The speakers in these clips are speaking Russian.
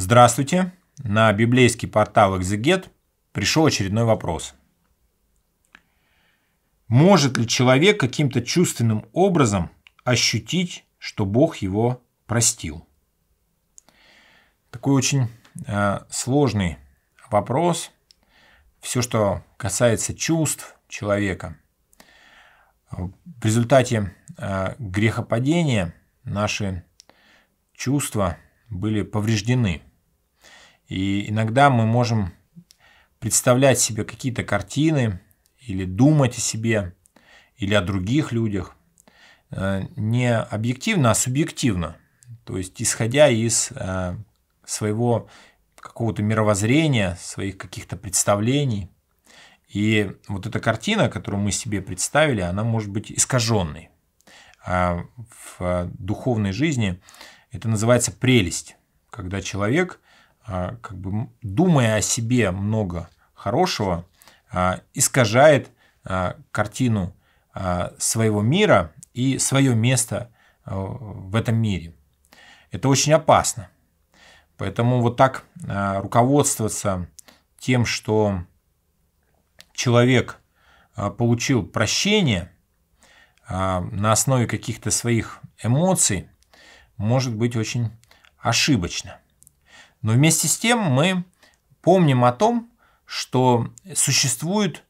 Здравствуйте! На библейский портал Exeget пришел очередной вопрос. Может ли человек каким-то чувственным образом ощутить, что Бог его простил? Такой очень э, сложный вопрос. Все, что касается чувств человека. В результате э, грехопадения наши чувства были повреждены – и иногда мы можем представлять себе какие-то картины или думать о себе или о других людях э, не объективно, а субъективно, то есть исходя из э, своего какого-то мировоззрения, своих каких-то представлений. И вот эта картина, которую мы себе представили, она может быть искаженной. А в э, духовной жизни это называется прелесть, когда человек а, как бы думая о себе много хорошего, а, искажает а, картину своего мира и свое место в этом мире. Это очень опасно. Поэтому вот так руководствоваться тем, что человек получил прощение на основе каких-то своих эмоций, может быть очень ошибочно. Но вместе с тем мы помним о том, что существуют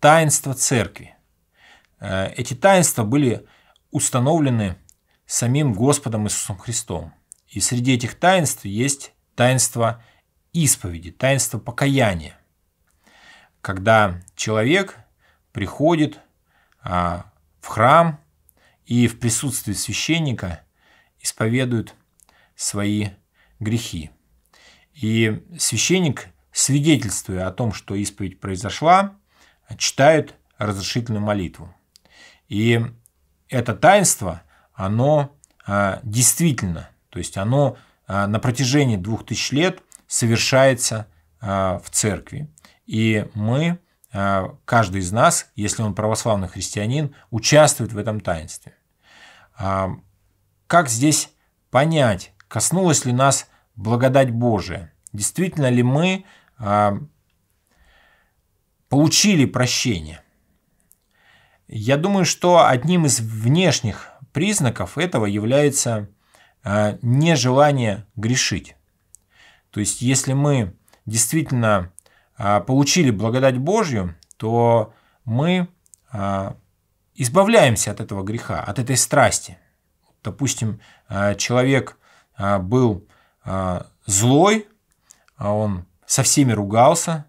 таинства церкви. Э, эти таинства были установлены самим Господом Иисусом Христом. И среди этих таинств есть таинство исповеди, таинство покаяния. Когда человек приходит а, в храм и в присутствии священника исповедует свои грехи. И священник, свидетельствуя о том, что исповедь произошла, читает разрешительную молитву. И это таинство, оно а, действительно, то есть оно а, на протяжении двух тысяч лет совершается а, в церкви. И мы, каждый из нас, если он православный христианин, участвует в этом таинстве. Как здесь понять, коснулось ли нас благодать Божия? Действительно ли мы а, получили прощение? Я думаю, что одним из внешних признаков этого является а, нежелание грешить. То есть, если мы действительно а, получили благодать Божью, то мы избавляемся от этого греха, от этой страсти. Допустим, человек был а, злой, а он со всеми ругался,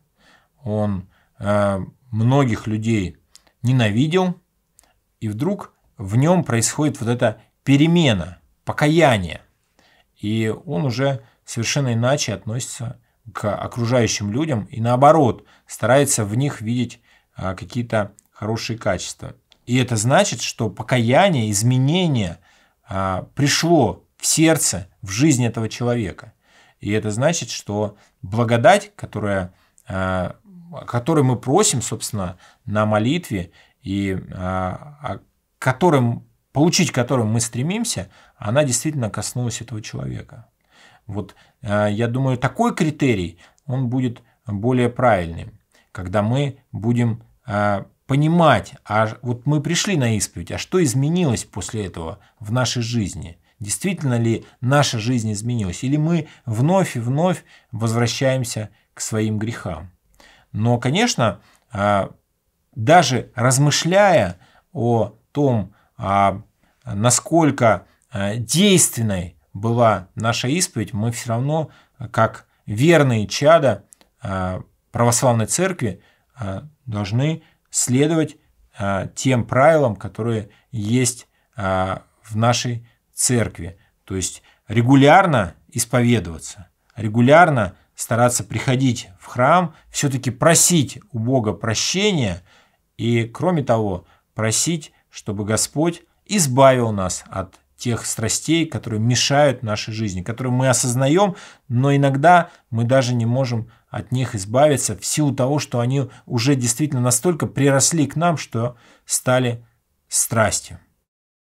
он а, многих людей ненавидел, и вдруг в нем происходит вот эта перемена, покаяние. И он уже совершенно иначе относится к окружающим людям и наоборот старается в них видеть какие-то хорошие качества. И это значит, что покаяние, изменение пришло в сердце, в жизнь этого человека. И это значит, что благодать, которая, о а, которой мы просим, собственно, на молитве, и а, которым, получить к которым мы стремимся, она действительно коснулась этого человека. Вот а, я думаю, такой критерий, он будет более правильным, когда мы будем понимать, а вот мы пришли на исповедь, а что изменилось после этого в нашей жизни – Действительно ли наша жизнь изменилась? Или мы вновь и вновь возвращаемся к своим грехам? Но, конечно, а, даже размышляя о том, а, насколько а, действенной была наша исповедь, мы все равно, как верные чада православной церкви, должны следовать тем правилам, которые есть в нашей церкви. То есть регулярно исповедоваться, регулярно стараться приходить в храм, все-таки просить у Бога прощения и, кроме того, просить, чтобы Господь избавил нас от тех страстей, которые мешают нашей жизни, которые мы осознаем, но иногда мы даже не можем от них избавиться в силу того, что они уже действительно настолько приросли к нам, что стали страстью.